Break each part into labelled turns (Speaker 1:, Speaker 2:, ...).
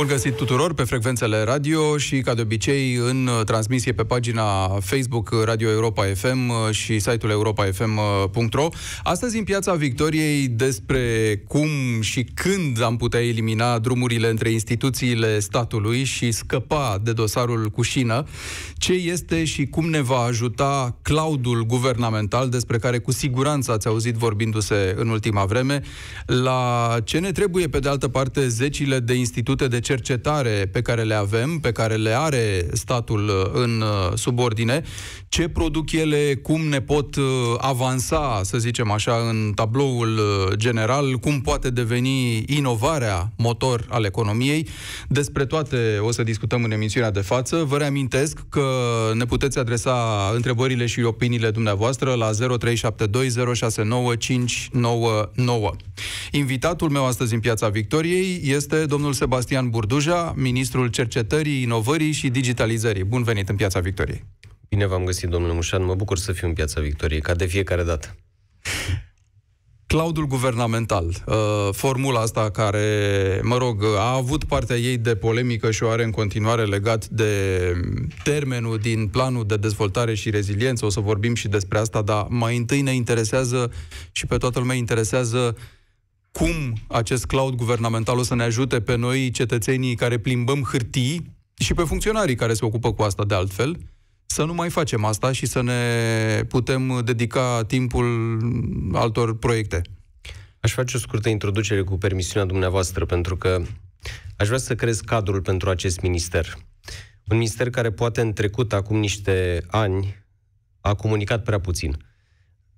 Speaker 1: Bun găsit tuturor pe frecvențele radio și, ca de obicei, în transmisie pe pagina Facebook Radio Europa FM și site-ul europafm.ro. Astăzi, în Piața Victoriei, despre cum și când am putea elimina drumurile între instituțiile statului și scăpa de dosarul cu șină, ce este și cum ne va ajuta claudul guvernamental, despre care cu siguranță ați auzit vorbindu-se în ultima vreme, la ce ne trebuie, pe de altă parte, zecile de institute de cercetare pe care le avem, pe care le are statul uh, în uh, subordine, ce produc ele, cum ne pot uh, avansa, să zicem așa, în tabloul general, cum poate deveni inovarea motor al economiei. Despre toate o să discutăm în emisiunea de față. Vă reamintesc că ne puteți adresa întrebările și opiniile dumneavoastră la 0372069599. Invitatul meu astăzi în Piața Victoriei este domnul Sebastian Burduja, ministrul Cercetării, Inovării și Digitalizării. Bun venit în Piața Victoriei!
Speaker 2: Bine v-am găsit, domnule Mușan. Mă bucur să fiu în Piața Victoriei, ca de fiecare dată.
Speaker 1: Claudul guvernamental, uh, formula asta care, mă rog, a avut partea ei de polemică și o are în continuare legat de termenul din planul de dezvoltare și reziliență, o să vorbim și despre asta, dar mai întâi ne interesează și pe toată lumea interesează uh, cum acest cloud guvernamental o să ne ajute pe noi, cetățenii care plimbăm hârtii și pe funcționarii care se ocupă cu asta de altfel, să nu mai facem asta și să ne putem dedica timpul altor proiecte. Aș
Speaker 2: face o scurtă introducere cu permisiunea dumneavoastră, pentru că aș vrea să creez cadrul pentru acest minister. Un minister care poate în trecut, acum niște ani, a comunicat prea puțin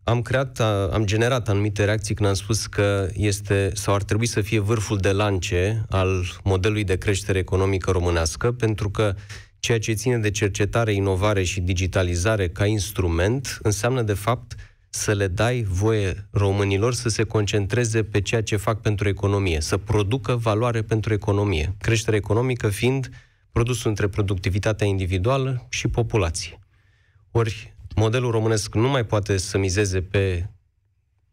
Speaker 2: am creat, am generat anumite reacții când am spus că este sau ar trebui să fie vârful de lance al modelului de creștere economică românească, pentru că ceea ce ține de cercetare, inovare și digitalizare ca instrument înseamnă, de fapt, să le dai voie românilor să se concentreze pe ceea ce fac pentru economie, să producă valoare pentru economie. Creșterea economică fiind produsul între productivitatea individuală și populație. Ori modelul românesc nu mai poate să mizeze pe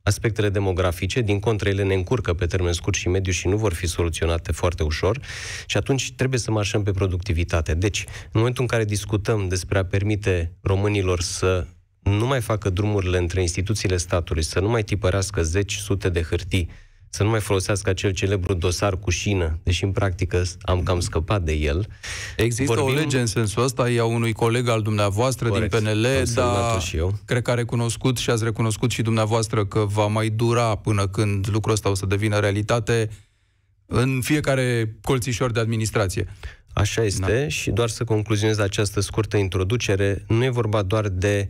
Speaker 2: aspectele demografice, din contră ele ne încurcă pe termen scurt și mediu și nu vor fi soluționate foarte ușor și atunci trebuie să marșăm pe productivitate. Deci, în momentul în care discutăm despre a permite românilor să nu mai facă drumurile între instituțiile statului, să nu mai tipărească zeci sute de hârtii să nu mai folosească acel celebru dosar cu șină, deși în practică
Speaker 1: am cam scăpat de el. Există Vorbim... o lege în sensul ăsta, e a unui coleg al dumneavoastră Corect. din PNL, dar și eu. cred că a recunoscut și ați recunoscut și dumneavoastră că va mai dura până când lucrul ăsta o să devină realitate în fiecare colțișor de administrație. Așa este da. și doar să concluzionez această scurtă introducere, nu e vorba
Speaker 2: doar de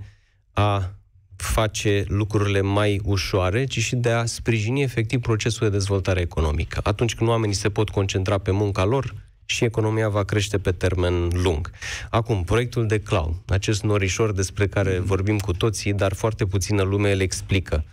Speaker 2: a face lucrurile mai ușoare, ci și de a sprijini efectiv procesul de dezvoltare economică. Atunci când oamenii se pot concentra pe munca lor, și economia va crește pe termen lung. Acum, proiectul de cloud, acest norișor despre care vorbim cu toții, dar foarte puțină lume îl explică.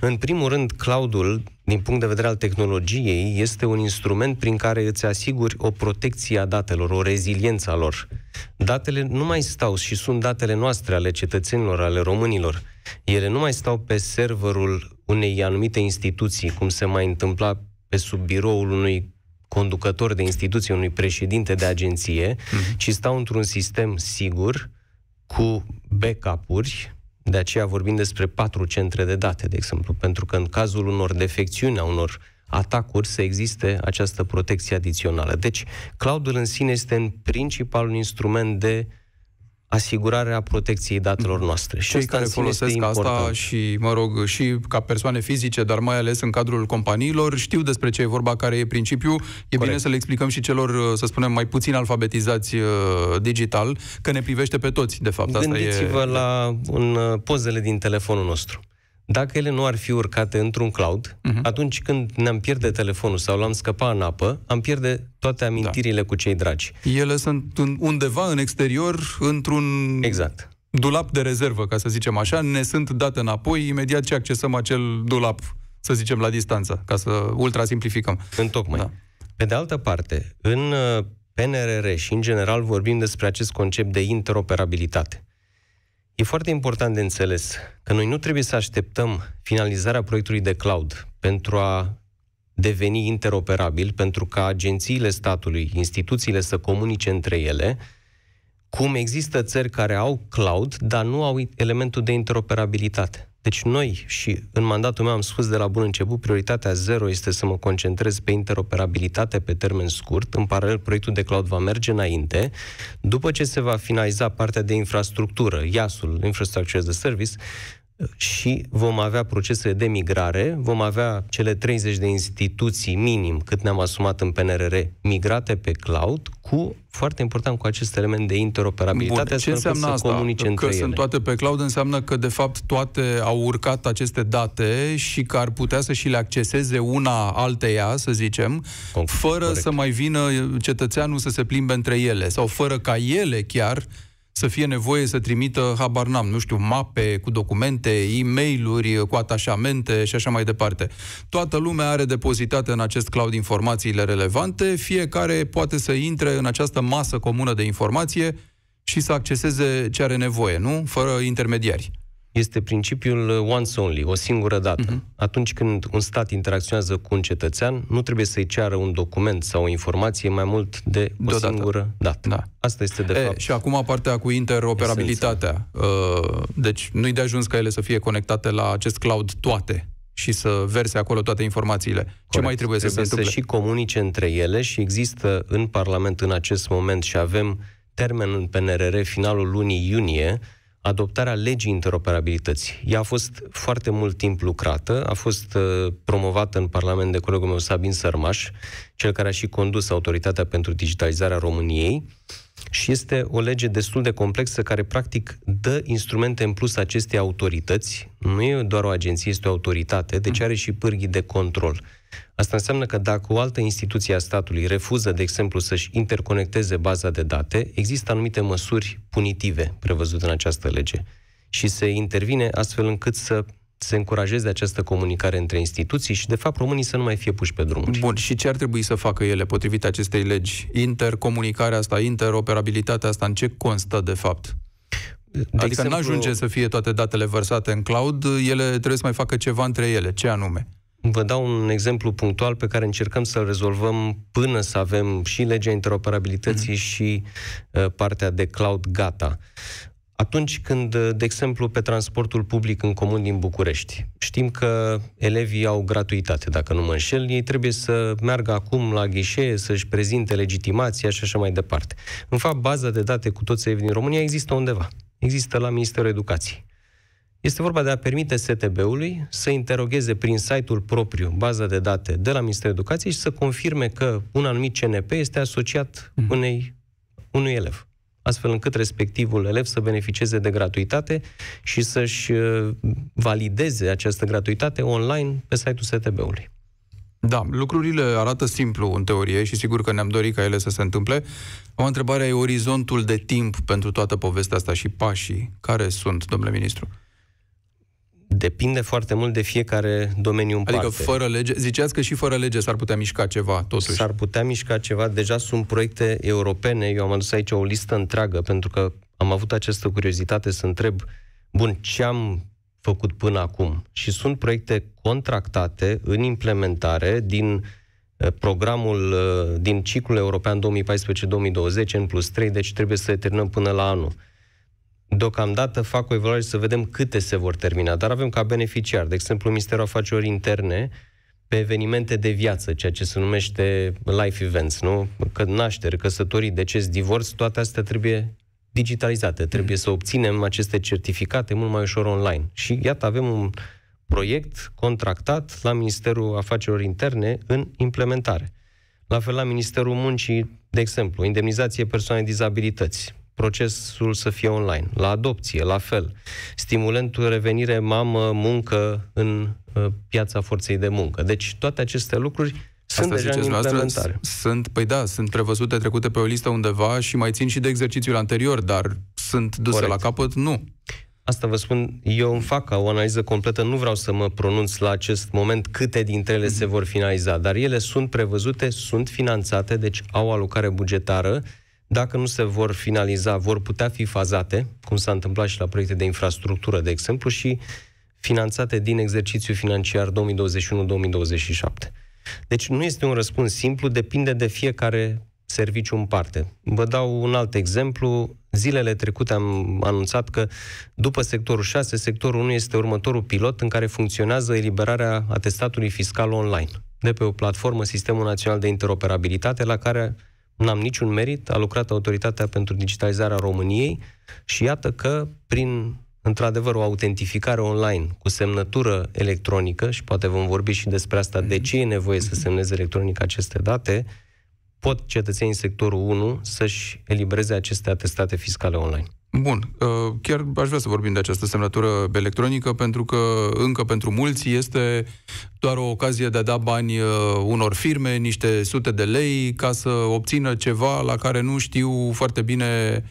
Speaker 2: În primul rând, cloudul, din punct de vedere al tehnologiei, este un instrument prin care îți asiguri o protecție a datelor, o reziliență a lor. Datele nu mai stau și sunt datele noastre ale cetățenilor, ale românilor ele nu mai stau pe serverul unei anumite instituții, cum se mai întâmpla pe sub biroul unui conducător de instituție, unui președinte de agenție, mm-hmm. ci stau într-un sistem sigur cu backup-uri, de aceea vorbim despre patru centre de date, de exemplu, pentru că în cazul unor defecțiuni, a unor atacuri, să existe această protecție adițională. Deci, cloudul în sine este în principal un instrument de asigurarea protecției datelor mm-hmm. noastre. Și Cei asta care folosesc asta
Speaker 1: și, mă rog, și ca persoane fizice, dar mai ales în cadrul companiilor, știu despre ce e vorba, care e principiul. E Corect. bine să le explicăm și celor, uh, să spunem, mai puțin alfabetizați uh, digital, că ne privește pe toți, de fapt. Gândiți-vă asta
Speaker 2: e... la un uh, pozele din telefonul nostru dacă ele nu ar fi urcate într-un cloud, uh-huh.
Speaker 1: atunci când
Speaker 2: ne-am pierde telefonul sau l-am scăpat în apă, am pierde toate da. amintirile da. cu cei dragi.
Speaker 1: Ele sunt undeva în exterior, într-un... Exact dulap de rezervă, ca să zicem așa, ne sunt date înapoi imediat ce accesăm acel dulap, să zicem, la distanță, ca să ultra simplificăm. În tocmai. Da. Pe de altă parte,
Speaker 2: în uh, PNRR și în general vorbim despre acest concept de interoperabilitate. E foarte important de înțeles că noi nu trebuie să așteptăm finalizarea proiectului de cloud pentru a deveni interoperabil, pentru ca agențiile statului, instituțiile să comunice între ele, cum există țări care au cloud, dar nu au elementul de interoperabilitate. Deci noi și în mandatul meu am spus de la bun început, prioritatea zero este să mă concentrez pe interoperabilitate pe termen scurt. În paralel, proiectul de cloud va merge înainte. După ce se va finaliza partea de infrastructură, IAS-ul, Infrastructure as a Service, și vom avea procesele de migrare, vom avea cele 30 de instituții minim cât ne-am asumat în PNRR migrate pe cloud, cu, foarte important, cu acest element de interoperabilitate. Bun, ce înseamnă să asta? Comunice că între sunt ele.
Speaker 1: toate pe cloud înseamnă că, de fapt, toate au urcat aceste date și că ar putea să și le acceseze una alteia, să zicem, Conc, fără corect. să mai vină cetățeanul să se plimbe între ele sau fără ca ele chiar să fie nevoie să trimită, habar n-am, nu știu, mape cu documente, e mail cu atașamente și așa mai departe. Toată lumea are depozitate în acest cloud informațiile relevante, fiecare poate să intre în această masă comună de informație și să acceseze ce are nevoie, nu? Fără intermediari este principiul uh, once only, o singură dată. Uh-huh. Atunci
Speaker 2: când un stat interacționează cu un cetățean, nu trebuie să-i ceară un document sau o informație mai mult de o Deodată. singură dată. Da. Asta este de e, fapt.
Speaker 1: Și acum partea cu interoperabilitatea. Esența. Uh, deci nu-i de ajuns ca ele să fie conectate la acest cloud toate și să verse acolo toate informațiile. Corect. Ce mai trebuie, trebuie să se întâmple? Să și
Speaker 2: comunice între ele și există în Parlament în acest moment și avem termenul PNRR finalul lunii iunie, adoptarea legii interoperabilității. Ea a fost foarte mult timp lucrată, a fost uh, promovată în Parlament de colegul meu Sabin Sărmaș, cel care a și condus Autoritatea pentru Digitalizarea României și este o lege destul de complexă care practic dă instrumente în plus acestei autorități. Nu e doar o agenție, este o autoritate, deci mm. are și pârghii de control. Asta înseamnă că dacă o altă instituție a statului refuză, de exemplu, să-și interconecteze baza de date, există anumite măsuri punitive prevăzute în această lege și se intervine astfel încât să se încurajeze această comunicare între
Speaker 1: instituții și, de fapt, românii să nu mai fie puși pe drumuri. Bun, și ce ar trebui să facă ele potrivit acestei legi? Intercomunicarea asta, interoperabilitatea asta, în ce constă, de fapt? De adică nu ajunge să fie toate datele vărsate în cloud, ele trebuie să mai facă ceva între ele. Ce anume?
Speaker 2: Vă dau un exemplu punctual pe care încercăm să-l rezolvăm până să avem și legea interoperabilității mm-hmm. și uh, partea de cloud gata. Atunci când, uh, de exemplu, pe transportul public în comun din București, știm că elevii au gratuitate, dacă nu mă înșel, ei trebuie să meargă acum la ghișee, să-și prezinte legitimația și așa mai departe. În fapt, baza de date cu toți elevii din România există undeva. Există la Ministerul Educației. Este vorba de a permite STB-ului să interogheze prin site-ul propriu baza de date de la Ministerul Educației și să confirme că un anumit CNP este asociat mhm. unei, unui elev astfel încât respectivul elev să beneficieze de gratuitate și să-și uh, valideze această gratuitate online pe site-ul STB-ului.
Speaker 1: Da, lucrurile arată simplu în teorie și sigur că ne-am dorit ca ele să se întâmple. O întrebare e orizontul de timp pentru toată povestea asta și pașii. Care sunt, domnule ministru? depinde foarte mult de fiecare domeniu în
Speaker 3: adică
Speaker 2: parte. Adică fără lege, ziceați că și fără lege s-ar putea mișca ceva, totuși. S-ar putea mișca ceva, deja sunt proiecte europene, eu am adus aici o listă întreagă, pentru că am avut această curiozitate să întreb, bun, ce am făcut până acum? Și sunt proiecte contractate în implementare din eh, programul eh, din ciclul european 2014-2020 în plus 3, deci trebuie să le terminăm până la anul Deocamdată fac o evaluare să vedem câte se vor termina, dar avem ca beneficiar, de exemplu, Ministerul Afacerilor Interne, pe evenimente de viață, ceea ce se numește life events, nu? Că nașteri, căsătorii, deces, divorț, toate astea trebuie digitalizate. Trebuie mm. să obținem aceste certificate mult mai ușor online. Și iată, avem un proiect contractat la Ministerul Afacerilor Interne în implementare. La fel la Ministerul Muncii, de exemplu, indemnizație persoane dizabilități procesul să fie online. La adopție, la fel. Stimulentul revenire mamă, muncă în uh, piața forței de muncă. Deci toate aceste lucruri Asta sunt deja în implementare.
Speaker 1: Sunt, păi da, sunt prevăzute, trecute pe o listă undeva și mai țin și de exercițiul anterior, dar sunt duse Corect. la capăt? Nu. Asta vă spun, eu îmi fac o
Speaker 2: analiză completă,
Speaker 1: nu vreau să mă pronunț la acest moment
Speaker 2: câte dintre ele mm-hmm. se vor finaliza, dar ele sunt prevăzute, sunt finanțate, deci au alocare bugetară, dacă nu se vor finaliza, vor putea fi fazate, cum s-a întâmplat și la proiecte de infrastructură, de exemplu, și finanțate din exercițiul financiar 2021-2027. Deci nu este un răspuns simplu, depinde de fiecare serviciu în parte. Vă dau un alt exemplu. Zilele trecute am anunțat că după sectorul 6, sectorul 1 este următorul pilot în care funcționează eliberarea atestatului fiscal online de pe o platformă Sistemul Național de Interoperabilitate la care n-am niciun merit, a lucrat Autoritatea pentru Digitalizarea României și iată că prin într-adevăr o autentificare online cu semnătură electronică și poate vom vorbi și despre asta, de ce e nevoie să semneze electronic aceste date, pot cetățenii sectorul 1 să-și elibereze aceste atestate fiscale online.
Speaker 1: Bun, uh, chiar aș vrea să vorbim de această semnătură electronică, pentru că încă pentru mulți este doar o ocazie de a da bani uh, unor firme, niște sute de lei, ca să obțină ceva la care nu știu foarte bine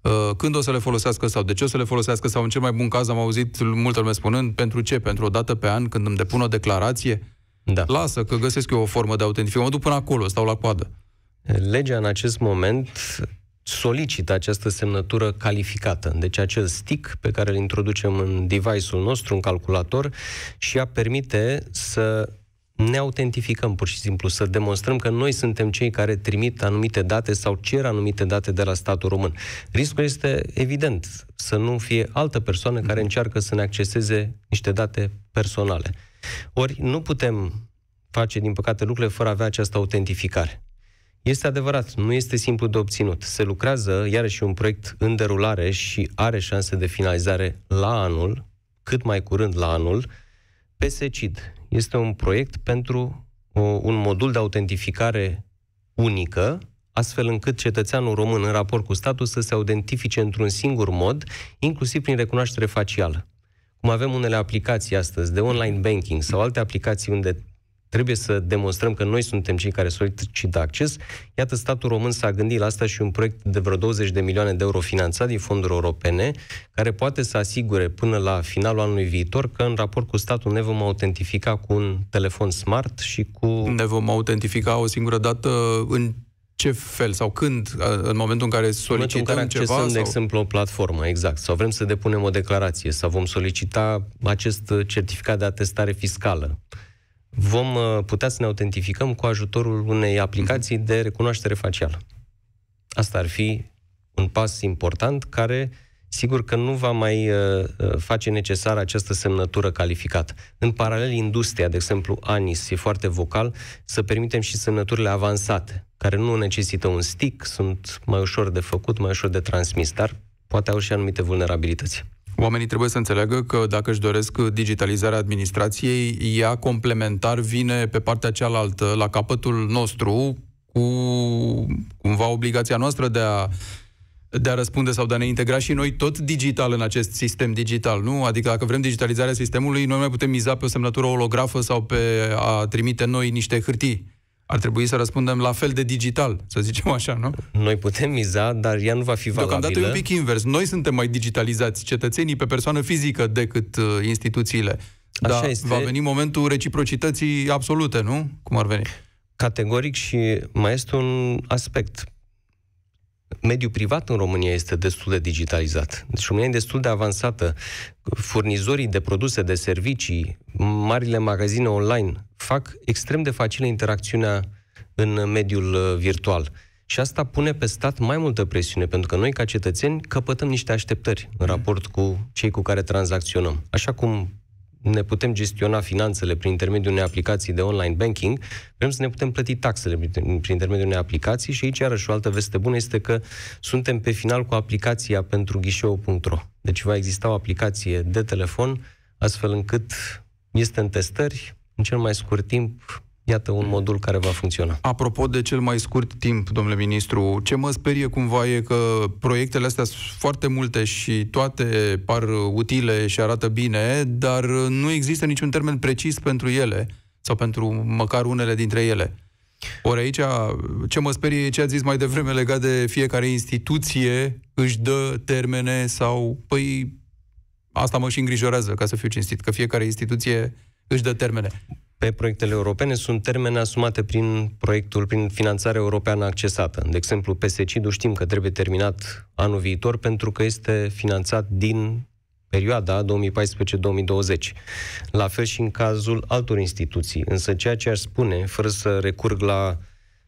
Speaker 1: uh, când o să le folosească sau de ce o să le folosească sau în cel mai bun caz am auzit multă lume spunând pentru ce, pentru o dată pe an când îmi depun o declarație. Da. Lasă că găsesc eu o formă de autentificare, mă duc până acolo, stau la coadă. Legea în
Speaker 2: acest moment solicită această semnătură calificată. Deci acel stick pe care îl introducem în device-ul nostru, în calculator, și a permite să ne autentificăm pur și simplu, să demonstrăm că noi suntem cei care trimit anumite date sau cer anumite date de la statul român. Riscul este evident să nu fie altă persoană care încearcă să ne acceseze niște date personale. Ori nu putem face, din păcate, lucrurile fără a avea această autentificare. Este adevărat, nu este simplu de obținut. Se lucrează iarăși un proiect în derulare și are șanse de finalizare la anul, cât mai curând la anul, Pe SECID. Este un proiect pentru o, un modul de autentificare unică, astfel încât cetățeanul român în raport cu statul să se autentifice într-un singur mod, inclusiv prin recunoaștere facială. Cum avem unele aplicații astăzi de online banking sau alte aplicații unde trebuie să demonstrăm că noi suntem cei care solicită acces. Iată, statul român s-a gândit la asta și un proiect de vreo 20 de milioane de euro finanțat din fonduri europene, care poate să asigure până la finalul anului viitor că în raport cu statul ne vom autentifica cu un
Speaker 1: telefon smart și cu... Ne vom autentifica o singură dată în ce fel sau când, în momentul în care solicităm în care accesăm, ceva? Sau... de exemplu,
Speaker 2: o platformă, exact, sau vrem să depunem o declarație, sau vom solicita acest certificat de atestare fiscală vom uh, putea să ne autentificăm cu ajutorul unei aplicații de recunoaștere facială. Asta ar fi un pas important care, sigur că nu va mai uh, uh, face necesară această semnătură calificată. În paralel, industria, de exemplu, ANIS, e foarte vocal să permitem și semnăturile avansate, care nu necesită un stick, sunt mai ușor de făcut, mai ușor de transmis, dar poate au și anumite vulnerabilități.
Speaker 1: Oamenii trebuie să înțeleagă că dacă își doresc digitalizarea administrației, ea complementar vine pe partea cealaltă, la capătul nostru, cu cumva obligația noastră de a de a răspunde sau de a ne integra și noi tot digital în acest sistem digital, nu? Adică dacă vrem digitalizarea sistemului, noi mai putem miza pe o semnătură holografă sau pe a trimite noi niște hârtii ar trebui să răspundem la fel de digital, să zicem așa, nu? Noi putem miza, dar ea nu va fi valabilă. Deocamdată e un pic invers. Noi suntem mai digitalizați, cetățenii, pe persoană fizică decât uh, instituțiile. Așa dar este. va veni momentul reciprocității absolute, nu? Cum ar veni? Categoric și mai este un aspect
Speaker 2: mediul privat în România este destul de digitalizat. Deci România e destul de avansată. Furnizorii de produse, de servicii, marile magazine online fac extrem de facilă interacțiunea în mediul uh, virtual. Și asta pune pe stat mai multă presiune, pentru că noi, ca cetățeni, căpătăm niște așteptări în mm. raport cu cei cu care tranzacționăm. Așa cum ne putem gestiona finanțele prin intermediul unei aplicații de online banking, vrem să ne putem plăti taxele prin intermediul unei aplicații și aici, iarăși, o altă veste bună este că suntem pe final cu aplicația pentru ghișeu.ro. Deci va exista o aplicație de telefon, astfel încât este în testări, în cel mai
Speaker 1: scurt timp Iată un
Speaker 2: modul care va funcționa.
Speaker 1: Apropo de cel mai scurt timp, domnule ministru, ce mă sperie cumva e că proiectele astea sunt foarte multe și toate par utile și arată bine, dar nu există niciun termen precis pentru ele sau pentru măcar unele dintre ele. Ori aici, ce mă sperie e ce ați zis mai devreme legat de fiecare instituție își dă termene sau... Păi, asta mă și îngrijorează, ca să fiu cinstit, că fiecare instituție își dă termene pe
Speaker 2: proiectele europene sunt termene asumate prin proiectul, prin finanțarea europeană accesată. De exemplu, pesticidul știm că trebuie terminat anul viitor pentru că este finanțat din perioada 2014-2020. La fel și în cazul altor instituții. Însă ceea ce aș spune, fără să recurg la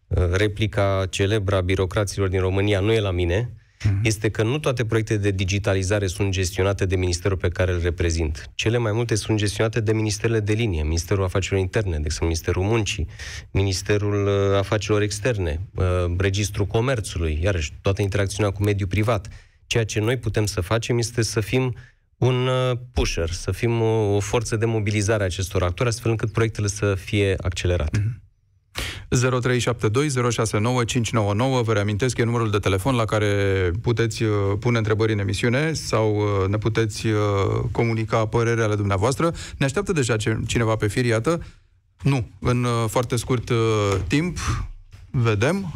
Speaker 2: uh, replica celebra birocraților din România, nu e la mine, uh-huh. este că nu toate proiectele de digitalizare sunt gestionate de ministerul pe care îl reprezint. Cele mai multe sunt gestionate de ministerele de linie, Ministerul Afacerilor Interne, de exemplu Ministerul Muncii, Ministerul uh, Afacerilor Externe, uh, Registrul Comerțului, iarăși toată interacțiunea cu mediul privat. Ceea ce noi putem să facem este să fim un uh, pusher, să fim o, o forță de mobilizare a acestor actori, astfel încât proiectele să fie accelerate. Uh-huh.
Speaker 1: 0372069599, vă reamintesc, e numărul de telefon la care puteți uh, pune întrebări în emisiune sau uh, ne puteți uh, comunica părerea ale dumneavoastră. Ne așteaptă deja cineva pe fir, iată. Nu, în foarte scurt timp, vedem.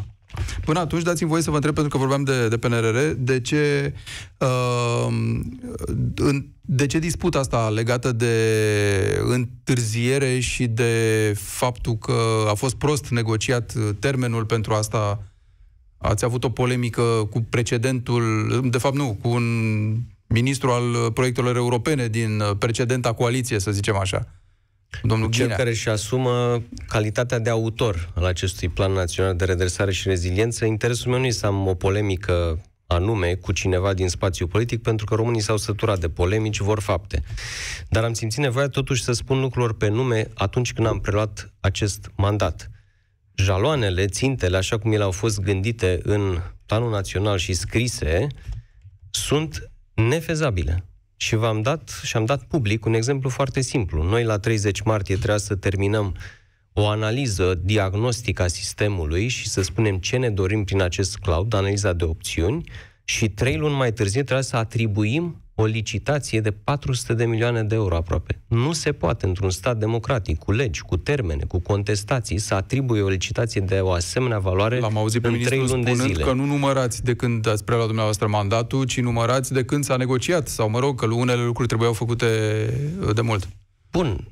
Speaker 1: Până atunci, dați-mi voie să vă întreb, pentru că vorbeam de, de PNRR, de ce, uh, de ce disputa asta legată de întârziere și de faptul că a fost prost negociat termenul pentru asta? Ați avut o polemică cu precedentul, de fapt nu, cu un ministru al proiectelor europene din precedenta coaliție, să zicem așa. Domnul cel Ghirea. care își
Speaker 2: asumă calitatea de autor al acestui Plan Național de Redresare și Reziliență. Interesul meu nu este să am o polemică anume cu cineva din spațiu politic, pentru că românii s-au săturat de polemici, vor fapte. Dar am simțit nevoia totuși să spun lucrurilor pe nume atunci când am preluat acest mandat. Jaloanele, țintele, așa cum ele au fost gândite în planul național și scrise, sunt nefezabile. Și v-am dat și am dat public un exemplu foarte simplu. Noi la 30 martie trebuia să terminăm o analiză diagnostică a sistemului și să spunem ce ne dorim prin acest cloud, analiza de opțiuni, și trei luni mai târziu trebuia să atribuim o licitație de 400 de milioane de euro aproape. Nu se poate într-un stat democratic, cu legi, cu termene, cu contestații, să atribuie o licitație de o asemenea valoare L-am auzit pe în ministru luni spunând de zile.
Speaker 1: că nu numărați de când ați preluat dumneavoastră mandatul, ci numărați de când s-a negociat, sau mă rog, că unele lucruri trebuiau făcute uh, de mult. Bun,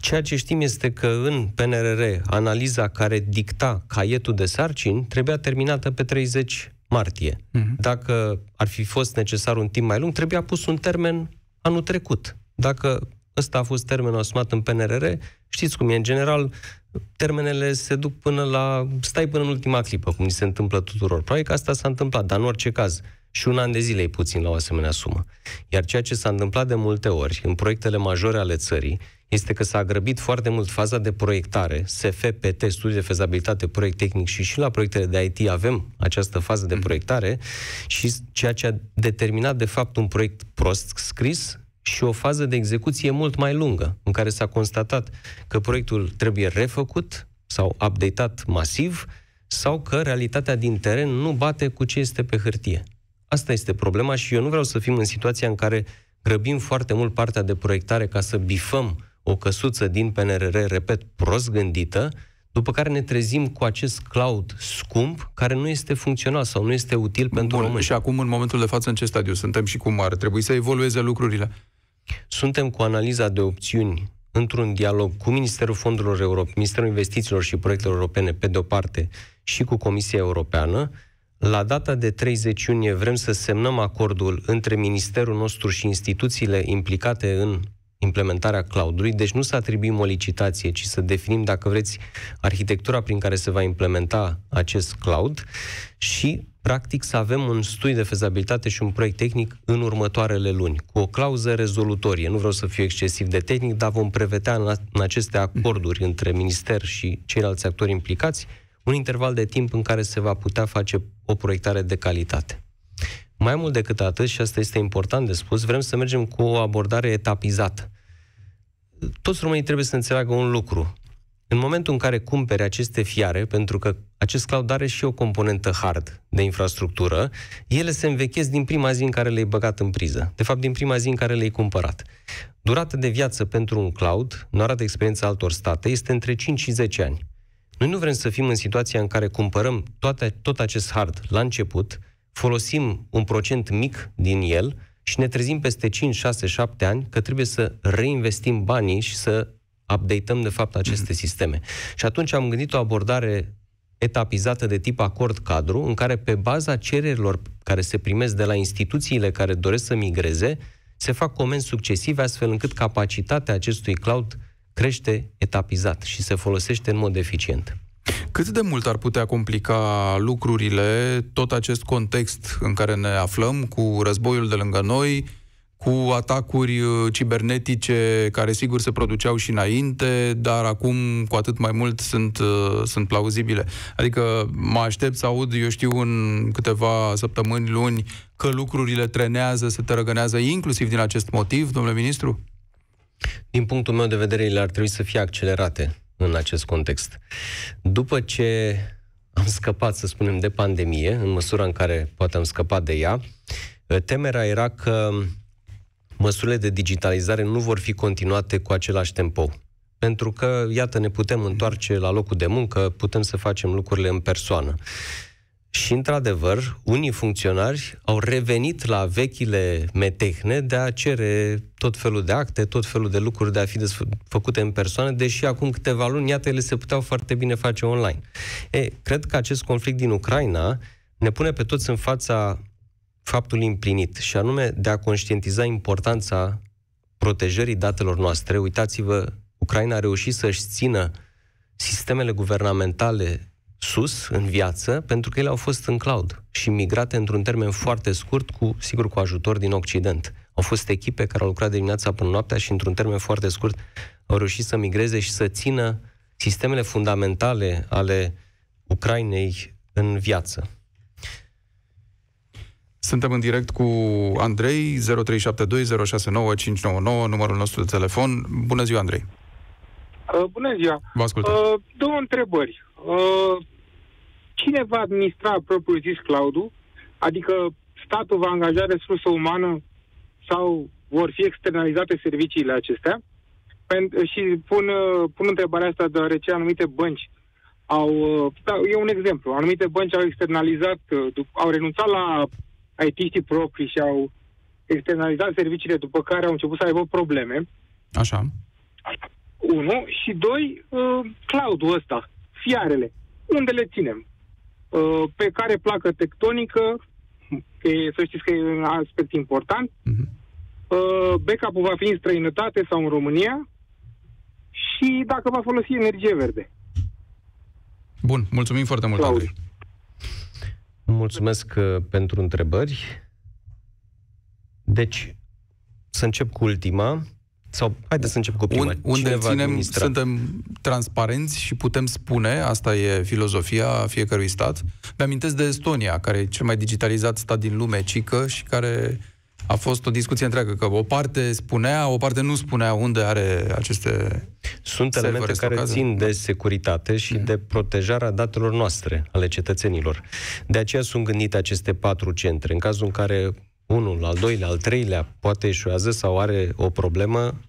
Speaker 1: Ceea ce știm este că
Speaker 2: în PNRR analiza care dicta caietul de sarcini trebuia terminată pe 30 martie. Mm-hmm. Dacă ar fi fost necesar un timp mai lung, trebuia pus un termen anul trecut. Dacă ăsta a fost termenul asumat în PNRR, știți cum e, în general, termenele se duc până la... stai până în ultima clipă, cum ni se întâmplă tuturor. Probabil că asta s-a întâmplat, dar în orice caz, și un an de zile e puțin la o asemenea sumă. Iar ceea ce s-a întâmplat de multe ori în proiectele majore ale țării este că s-a grăbit foarte mult faza de proiectare, SFPT, studii de fezabilitate, proiect tehnic și și la proiectele de IT avem această fază de mhm. proiectare și ceea ce a determinat de fapt un proiect prost scris și o fază de execuție mult mai lungă, în care s-a constatat că proiectul trebuie refăcut sau updatat masiv sau că realitatea din teren nu bate cu ce este pe hârtie. Asta este problema și eu nu vreau să fim în situația în care grăbim foarte mult partea de proiectare ca să bifăm o căsuță din PNRR, repet, prost gândită, după care ne trezim cu acest cloud scump care nu este funcțional sau nu este util pentru Bun, români. Și acum, în momentul de față, în ce stadiu suntem și cum ar trebui să evolueze lucrurile? Suntem cu analiza de opțiuni într-un dialog cu Ministerul Fondurilor Europene, Ministerul Investițiilor și Proiectelor Europene, pe de-o parte, și cu Comisia Europeană. La data de 30 iunie vrem să semnăm acordul între Ministerul nostru și instituțiile implicate în implementarea cloudului, deci nu să atribuim o licitație, ci să definim, dacă vreți, arhitectura prin care se va implementa acest cloud și, practic, să avem un studiu de fezabilitate și un proiect tehnic în următoarele luni, cu o clauză rezolutorie. Nu vreau să fiu excesiv de tehnic, dar vom prevedea în aceste acorduri între minister și ceilalți actori implicați un interval de timp în care se va putea face o proiectare de calitate. Mai mult decât atât, și asta este important de spus, vrem să mergem cu o abordare etapizată. Toți românii trebuie să înțeleagă un lucru. În momentul în care cumpere aceste fiare, pentru că acest cloud are și o componentă hard de infrastructură, ele se învechesc din prima zi în care le-ai băgat în priză. De fapt, din prima zi în care le-ai cumpărat. Durata de viață pentru un cloud, nu arată experiența altor state, este între 5 și 10 ani. Noi nu vrem să fim în situația în care cumpărăm toate, tot acest hard la început, folosim un procent mic din el și ne trezim peste 5, 6, 7 ani că trebuie să reinvestim banii și să updateăm, de fapt, aceste mm-hmm. sisteme. Și atunci am gândit o abordare etapizată de tip acord-cadru, în care pe baza cererilor care se primesc de la instituțiile care doresc să migreze, se fac comenzi succesive, astfel încât capacitatea acestui cloud crește etapizat și se folosește în mod eficient.
Speaker 1: Cât de mult ar putea complica lucrurile tot acest context în care ne aflăm cu războiul de lângă noi, cu atacuri uh, cibernetice care sigur se produceau și înainte, dar acum cu atât mai mult sunt, uh, sunt plauzibile. Adică mă aștept să aud, eu știu, în câteva săptămâni, luni, că lucrurile trenează, se tărăgânează inclusiv din acest motiv, domnule ministru? Din punctul meu de vedere, ele ar trebui să fie accelerate
Speaker 2: în acest context. După ce am scăpat, să spunem, de pandemie, în măsura în care poate am scăpat de ea, temerea era că măsurile de digitalizare nu vor fi continuate cu același tempo. Pentru că, iată, ne putem întoarce la locul de muncă, putem să facem lucrurile în persoană. Și, într-adevăr, unii funcționari au revenit la vechile metehne de a cere tot felul de acte, tot felul de lucruri de a fi făcute în persoană, deși acum câteva luni, iată, ele se puteau foarte bine face online. E, cred că acest conflict din Ucraina ne pune pe toți în fața faptului împlinit, și anume de a conștientiza importanța protejării datelor noastre. Uitați-vă, Ucraina a reușit să-și țină sistemele guvernamentale sus în viață, pentru că ele au fost în cloud și migrate într-un termen foarte scurt, cu, sigur, cu ajutor din Occident. Au fost echipe care au lucrat dimineața până noaptea și într-un termen foarte scurt au reușit să migreze și să țină sistemele fundamentale ale Ucrainei în viață.
Speaker 1: Suntem în direct cu Andrei, 0372069599, numărul nostru de telefon. Bună ziua, Andrei!
Speaker 3: Uh, bună ziua!
Speaker 1: Vă ascultăm. Uh,
Speaker 3: două întrebări. Uh, cine va administra propriu zis cloud Adică statul va angaja resursă umană sau vor fi externalizate serviciile acestea? și pun, uh, pun întrebarea asta deoarece anumite bănci au, uh, da, e un exemplu, anumite bănci au externalizat, au renunțat la it proprii și au externalizat serviciile, după care au început să aibă probleme. Așa. Unu. Și doi, cloud-ul ăsta fiarele. Unde le ținem? Uh, pe care placă tectonică, că e, să știți că e un aspect important, uh-huh. backup-ul va fi în străinătate sau în România și dacă va folosi energie verde.
Speaker 1: Bun, mulțumim foarte mult, Claudiu. Andrei.
Speaker 2: Mulțumesc uh, pentru întrebări. Deci, să încep cu ultima. Sau, haideți să încep cu prima. unde Cine ținem, administra? suntem
Speaker 1: transparenți și putem spune, asta e filozofia fiecărui stat. Mi-amintesc de Estonia, care e cel mai digitalizat stat din lume, cică, și care a fost o discuție întreagă, că o parte spunea, o parte nu spunea unde are aceste Sunt elemente care stocază. țin de
Speaker 2: securitate și mm. de protejarea datelor noastre, ale cetățenilor. De aceea sunt gândite aceste patru centre. În cazul în care unul, al doilea, al treilea poate eșuează sau are o problemă,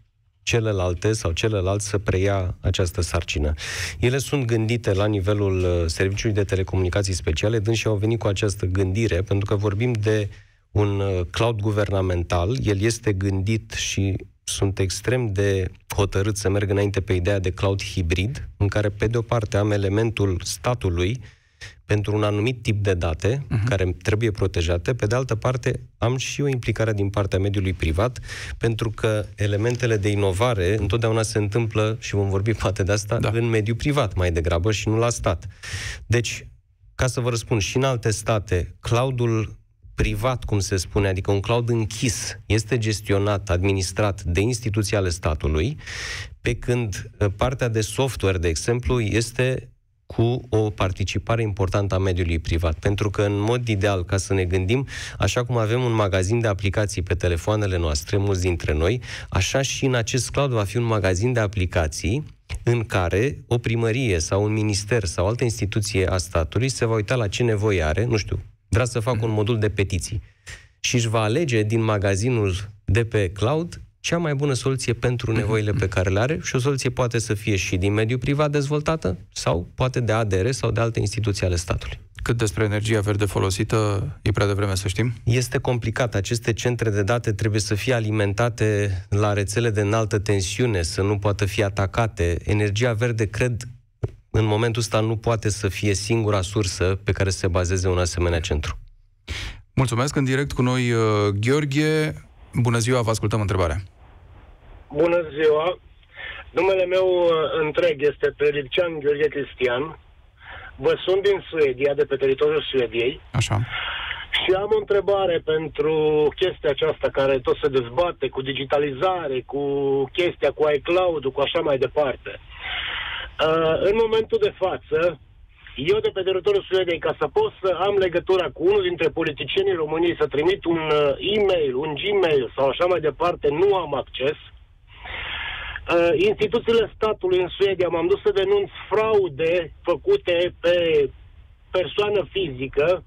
Speaker 2: celelalte sau celălalt să preia această sarcină. Ele sunt gândite la nivelul uh, Serviciului de Telecomunicații Speciale, dâns și au venit cu această gândire, pentru că vorbim de un uh, cloud guvernamental, el este gândit și sunt extrem de hotărât să merg înainte pe ideea de cloud hibrid, în care, pe de o parte, am elementul statului, pentru un anumit tip de date uh-huh. care trebuie protejate. Pe de altă parte, am și o implicare din partea mediului privat, pentru că elementele de inovare întotdeauna se întâmplă, și vom vorbi poate de asta, da. în mediul privat mai degrabă și nu la stat. Deci, ca să vă răspund, și în alte state, cloudul privat, cum se spune, adică un cloud închis, este gestionat, administrat de instituții ale statului, pe când eh, partea de software, de exemplu, este cu o participare importantă a mediului privat. Pentru că, în mod ideal, ca să ne gândim, așa cum avem un magazin de aplicații pe telefoanele noastre, mulți dintre noi, așa și în acest cloud va fi un magazin de aplicații în care o primărie sau un minister sau altă instituție a statului se va uita la ce nevoie are, nu știu, vrea să facă un modul de petiții și își va alege din magazinul de pe cloud cea mai bună soluție pentru mhm. nevoile pe care le are și o soluție poate să fie și din mediul privat dezvoltată sau poate de ADR sau de alte instituții ale statului. Cât despre energia verde folosită, e prea devreme să știm? Este complicat. Aceste centre de date trebuie să fie alimentate la rețele de înaltă tensiune, să nu poată fi atacate. Energia verde, cred, în momentul ăsta nu poate să fie singura sursă pe care se bazeze un asemenea centru.
Speaker 1: Mulțumesc. În direct cu noi, uh, Gheorghe, Bună ziua, vă ascultăm întrebarea.
Speaker 3: Bună ziua! Numele meu uh, întreg este Prelipcean Gheorghe Cristian. Vă sunt din Suedia, de pe teritoriul Suediei. Așa. Și am o întrebare pentru chestia aceasta care tot se dezbate cu digitalizare, cu chestia cu iCloud, cu așa mai departe. Uh, în momentul de față, eu de pe teritoriul Suediei, ca să pot să am legătura cu unul dintre politicienii României, să trimit un uh, e-mail, un Gmail sau așa mai departe, nu am acces. Uh, instituțiile statului în Suedia m-am dus să denunț fraude făcute pe persoană fizică.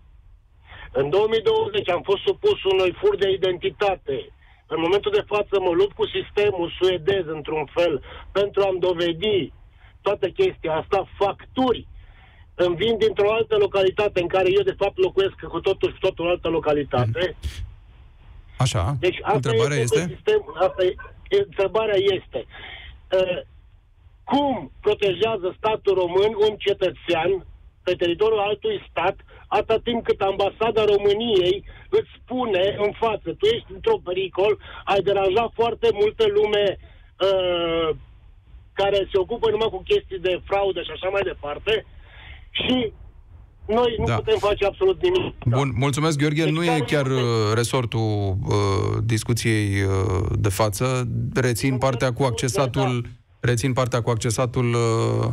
Speaker 3: În 2020 am fost supus unui fur de identitate. În momentul de față mă lupt cu sistemul suedez într-un fel pentru a-mi dovedi toată chestia asta, facturi îmi vin dintr-o altă localitate în care eu, de fapt, locuiesc cu totul și totul altă localitate. Așa, deci, asta întrebarea este... este? Sistem, asta e, întrebarea este, uh, cum protejează statul român un cetățean pe teritoriul altui stat atât timp cât ambasada României îți spune în față, tu ești într-un pericol, ai deranjat foarte multă lume uh, care se ocupă numai cu chestii de fraudă și așa mai departe, și noi nu da. putem face absolut nimic.
Speaker 1: Bun, da. mulțumesc, Gheorghe. Deci, nu e deci, chiar nu da, uh, resortul uh, discuției uh, de față. Rețin partea cu accesatul, da, da. rețin partea cu accesatul uh,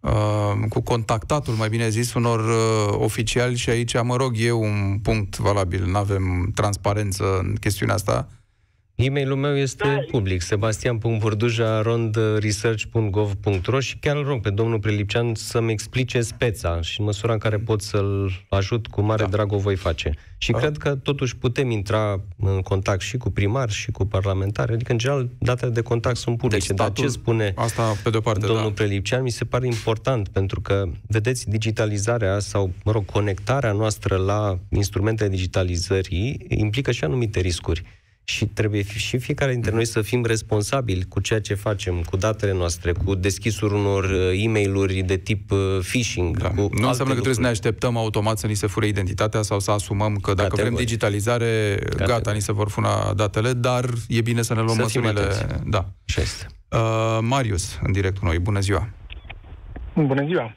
Speaker 1: uh, cu contactatul, mai bine zis, unor uh, oficiali și aici, mă rog, e un punct valabil. Nu avem transparență în chestiunea asta. E-mailul
Speaker 2: meu este da. public, sebastian.vurduja.rondresearch.gov.ro și chiar îl rog pe domnul Prelipcean să-mi explice speța și măsura în care pot să-l ajut, cu mare da. drag o voi face. Și da. cred că totuși putem intra în contact și cu primar și cu parlamentari, adică în general datele de contact sunt publice. Deci, statul, Dar ce spune asta pe de parte, domnul da. Prelipcean mi se pare important, pentru că, vedeți, digitalizarea sau, mă rog, conectarea noastră la instrumentele digitalizării implică și anumite riscuri și trebuie și fiecare dintre noi să fim responsabili cu ceea ce facem, cu datele noastre, cu deschisul unor uh, e mail de tip uh, phishing. Da. Cu nu înseamnă lucruri. că trebuie
Speaker 1: să ne așteptăm automat să ni se fure identitatea sau să asumăm că dacă Categori. vrem digitalizare, Categori. gata, ni se vor fura datele, dar e bine să ne luăm să măsurile. Da. Uh, Marius, în direct cu noi, bună ziua!
Speaker 3: Bună ziua!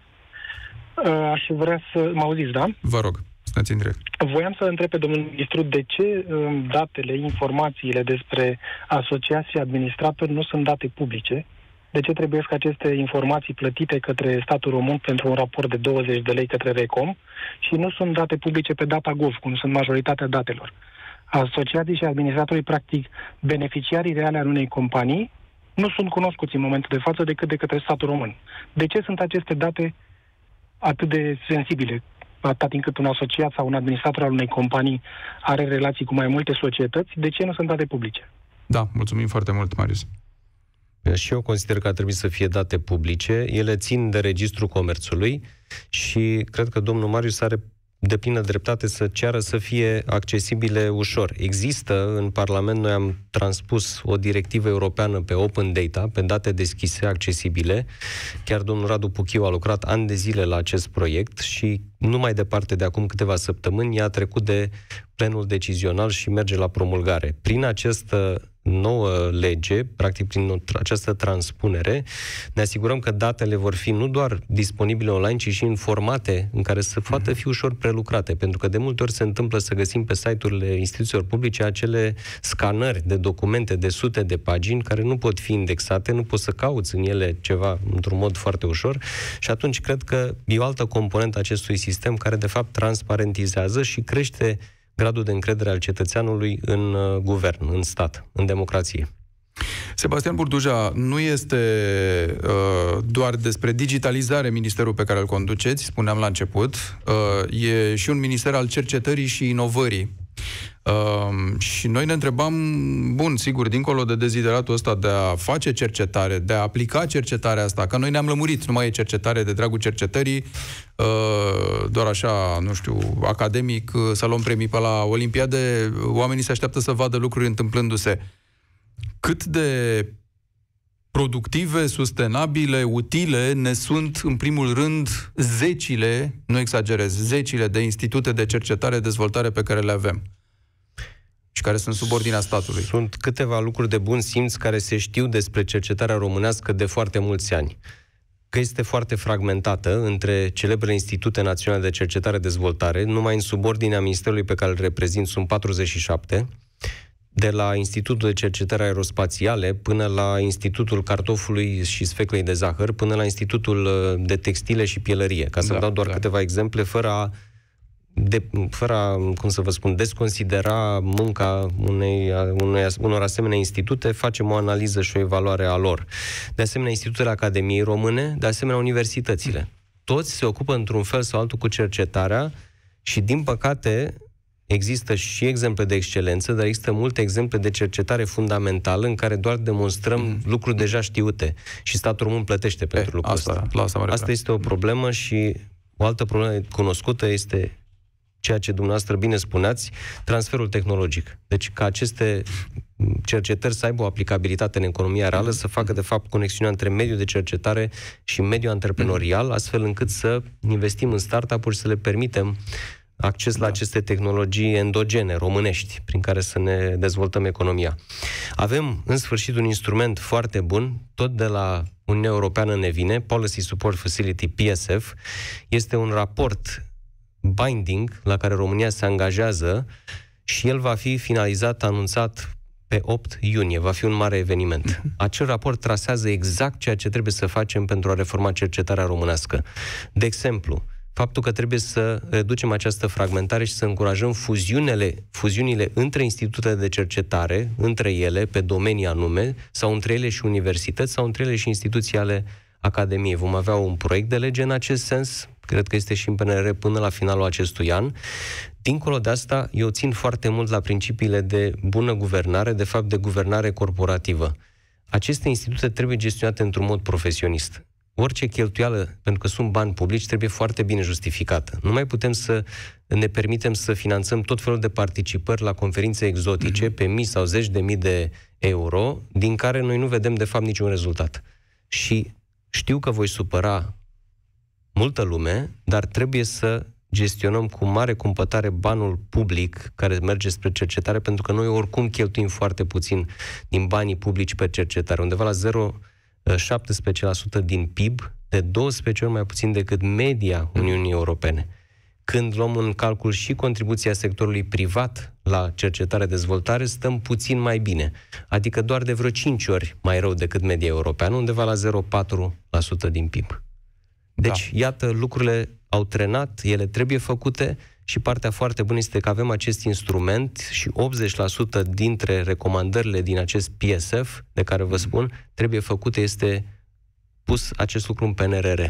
Speaker 3: Uh, aș vrea să mă auziți, da? Vă
Speaker 1: rog în Direct.
Speaker 3: Voiam să întreb pe domnul ministru de ce um, datele, informațiile despre asociații administratori nu sunt date publice? De ce trebuie să aceste informații plătite către statul român pentru un raport de 20 de lei către RECOM și nu sunt date publice pe data gov, cum sunt majoritatea datelor? Asociații și administratorii, practic, beneficiarii reale al unei companii nu sunt cunoscuți în momentul de față decât de către statul român. De ce sunt aceste date atât de sensibile atâta timp cât un asociat sau un administrator al unei companii are relații cu mai multe societăți, de ce nu sunt date publice? Da,
Speaker 1: mulțumim foarte mult, Marius.
Speaker 2: Și eu consider că ar trebui să fie date publice. Ele țin de registrul comerțului și cred că domnul Marius are de plină dreptate să ceară să fie accesibile ușor. Există în Parlament, noi am transpus o directivă europeană pe open data, pe date deschise, accesibile. Chiar domnul Radu Puchiu a lucrat ani de zile la acest proiect și nu mai departe de acum câteva săptămâni ea a trecut de plenul decizional și merge la promulgare. Prin această nouă lege, practic prin această transpunere, ne asigurăm că datele vor fi nu doar disponibile online, ci și în formate în care să poată fi ușor prelucrate, pentru că de multe ori se întâmplă să găsim pe site-urile instituțiilor publice acele scanări de documente de sute de pagini care nu pot fi indexate, nu poți să cauți în ele ceva într-un mod foarte ușor și atunci cred că e o altă componentă acestui sistem care de fapt transparentizează și crește gradul de încredere al cetățeanului în uh, guvern, în stat, în democrație.
Speaker 1: Sebastian Burduja, nu este uh, doar despre digitalizare ministerul pe care îl conduceți, spuneam la început, uh, e și un minister al cercetării și inovării. Ehm, și noi ne întrebam, bun, sigur, dincolo de dezideratul ăsta de a face cercetare, de a aplica cercetarea asta, că noi ne-am lămurit, nu mai e cercetare de dragul cercetării, uh, doar așa, nu știu, academic, să luăm premii pe la Olimpiade, oamenii se așteaptă să vadă lucruri întâmplându-se. Cât de productive, sustenabile, utile ne sunt, în primul rând, zecile, nu exagerez, zecile de institute de cercetare, dezvoltare pe care le avem și care sunt subordinea statului. Sunt câteva lucruri
Speaker 2: de bun simț care se știu despre cercetarea românească de foarte mulți ani că este foarte fragmentată între celebrele Institute Naționale de Cercetare-Dezvoltare, numai în subordinea ministerului pe care îl reprezint sunt 47, de la Institutul de Cercetare Aerospațiale până la Institutul Cartofului și Sfeclei de Zahăr, până la Institutul uh, de Textile și Pielărie, ca să da, dau doar da. câteva exemple, fără a de, fără a, cum să vă spun, desconsidera munca unei, unei, unor asemenea institute, facem o analiză și o evaluare a lor. De asemenea, institutele Academiei Române, de asemenea, universitățile. Toți se ocupă într-un fel sau altul cu cercetarea și, din păcate, Există și exemple de excelență, dar există multe exemple de cercetare fundamentală în care doar demonstrăm mm. lucruri deja știute și statul român plătește eh, pentru e, lucrul asta, ăsta. La asta, asta este o problemă și o altă problemă cunoscută este ceea ce dumneavoastră bine spuneați, transferul tehnologic. Deci ca aceste cercetări să aibă o aplicabilitate în economia reală, să facă, de fapt, conexiunea între mediul de cercetare și mediul antreprenorial, astfel încât să investim în startup-uri și să le permitem acces la da. aceste tehnologii endogene, românești, prin care să ne dezvoltăm economia. Avem, în sfârșit, un instrument foarte bun, tot de la Uniunea Europeană ne vine, Policy Support Facility, PSF. Este un raport binding la care România se angajează și el va fi finalizat, anunțat pe 8 iunie. Va fi un mare eveniment. Acel raport trasează exact ceea ce trebuie să facem pentru a reforma cercetarea românească. De exemplu, faptul că trebuie să reducem această fragmentare și să încurajăm fuziunile, fuziunile între institutele de cercetare, între ele, pe domenii anume, sau între ele și universități, sau între ele și instituții ale Academiei. Vom avea un proiect de lege în acest sens, cred că este și în PNR până la finalul acestui an. Dincolo de asta, eu țin foarte mult la principiile de bună guvernare, de fapt de guvernare corporativă. Aceste institute trebuie gestionate într-un mod profesionist orice cheltuială, pentru că sunt bani publici, trebuie foarte bine justificată. Nu mai putem să ne permitem să finanțăm tot felul de participări la conferințe exotice mhm. pe mii sau zeci de mii de euro, din care noi nu vedem de fapt niciun rezultat. Și știu că voi supăra multă lume, dar trebuie să gestionăm cu mare cumpătare banul public care merge spre cercetare, pentru că noi oricum cheltuim foarte puțin din banii publici pe cercetare, undeva la 0,17% eh, din PIB, de 12 ori mai puțin decât media Uniunii Europene. Când luăm în calcul și contribuția sectorului privat la cercetare-dezvoltare, stăm puțin mai bine, adică doar de vreo 5 ori mai rău decât media europeană, undeva la 0,4% din PIB. Deci, da. iată, lucrurile au trenat, ele trebuie făcute și partea foarte bună este că avem acest instrument și 80% dintre recomandările din acest PSF, de care vă spun, trebuie făcute, este pus acest lucru în PNRR.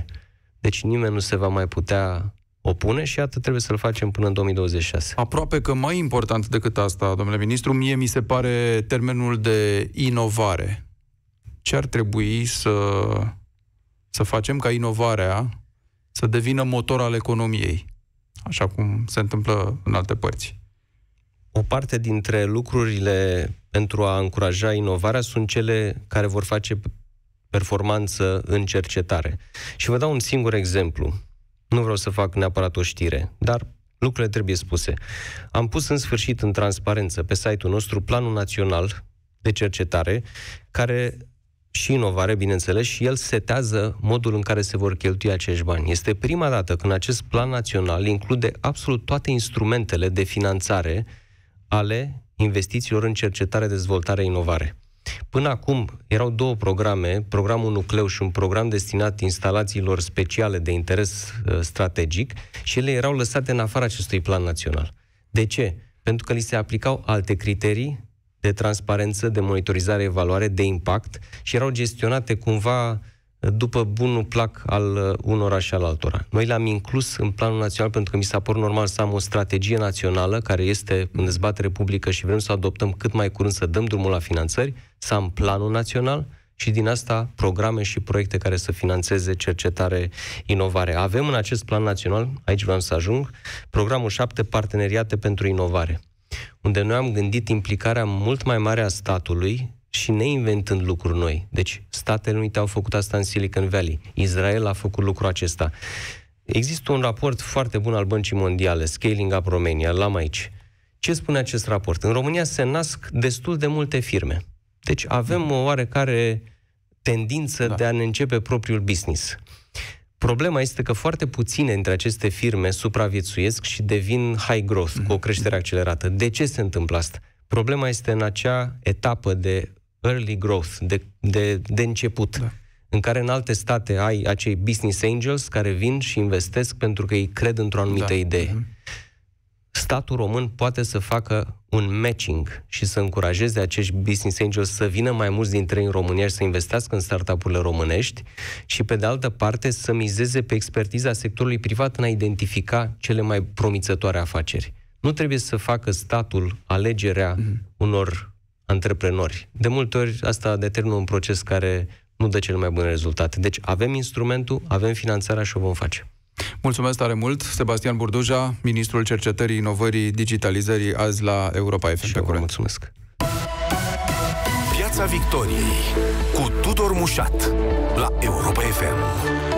Speaker 2: Deci nimeni nu se va mai putea opune și atât trebuie să-l facem până în 2026.
Speaker 1: Aproape că mai important decât asta, domnule ministru, mie mi se pare termenul de inovare. Ce ar trebui să să facem ca inovarea să devină motor al economiei, așa cum se întâmplă în
Speaker 2: alte părți. O parte dintre lucrurile pentru a încuraja inovarea sunt cele care vor face performanță în cercetare. Și vă dau un singur exemplu. Nu vreau să fac neapărat o știre, dar lucrurile trebuie spuse. Am pus în sfârșit în transparență pe site-ul nostru Planul Național de Cercetare, care și inovare, bineînțeles, și el setează modul în care se vor cheltui acești bani. Este prima dată când acest plan național include absolut toate instrumentele de finanțare ale investițiilor în cercetare, dezvoltare, inovare. Până acum erau două programe, programul Nucleu și un program destinat instalațiilor speciale de interes uh, strategic și ele erau lăsate în afara acestui plan național. De ce? Pentru că li se aplicau alte criterii de transparență, de monitorizare, evaluare, de impact și erau gestionate cumva eh, după bunul plac al eh, unora și al altora. Noi l-am inclus în planul național pentru că mi s-a părut normal să am o strategie națională care este în dezbatere publică și vrem să o adoptăm cât mai curând, să dăm drumul la finanțări, să am planul național și din asta programe și proiecte care să financeze cercetare, inovare. Avem în acest plan național, aici vreau să ajung, programul 7 Parteneriate pentru Inovare unde noi am gândit implicarea mult mai mare a statului și ne inventând lucruri noi. Deci, Statele Unite au făcut asta în Silicon Valley. Israel a făcut lucrul acesta. Există un raport foarte bun al Băncii Mondiale, Scaling Up Romania, l-am aici. Ce spune acest raport? În România se nasc destul de multe firme. Deci avem o oarecare tendință da. de a ne începe propriul business. Problema este că foarte puține dintre aceste firme supraviețuiesc și devin high growth, cu o mhm. creștere accelerată. De ce se întâmplă asta? Problema este în acea etapă de early growth, de, de, de început, da. în care în alte state ai acei business angels care vin și investesc pentru că ei cred într-o anumită da. idee. Uh-huh statul român poate să facă un matching și să încurajeze acești business angels să vină mai mulți dintre ei în România și să investească în startup-urile românești și, pe de altă parte, să mizeze pe expertiza sectorului privat în a identifica cele mai promițătoare afaceri. Nu trebuie să facă statul alegerea mm-hmm. unor antreprenori. De multe ori asta determină un proces care nu dă cele mai bune rezultate. Deci avem instrumentul, avem
Speaker 1: finanțarea și o vom face. Mulțumesc tare mult, Sebastian Burduja, Ministrul Cercetării, Inovării, Digitalizării, azi la Europa FM. Și pe curând. mulțumesc.
Speaker 3: Piața Victoriei cu Tudor Mușat la Europa FM.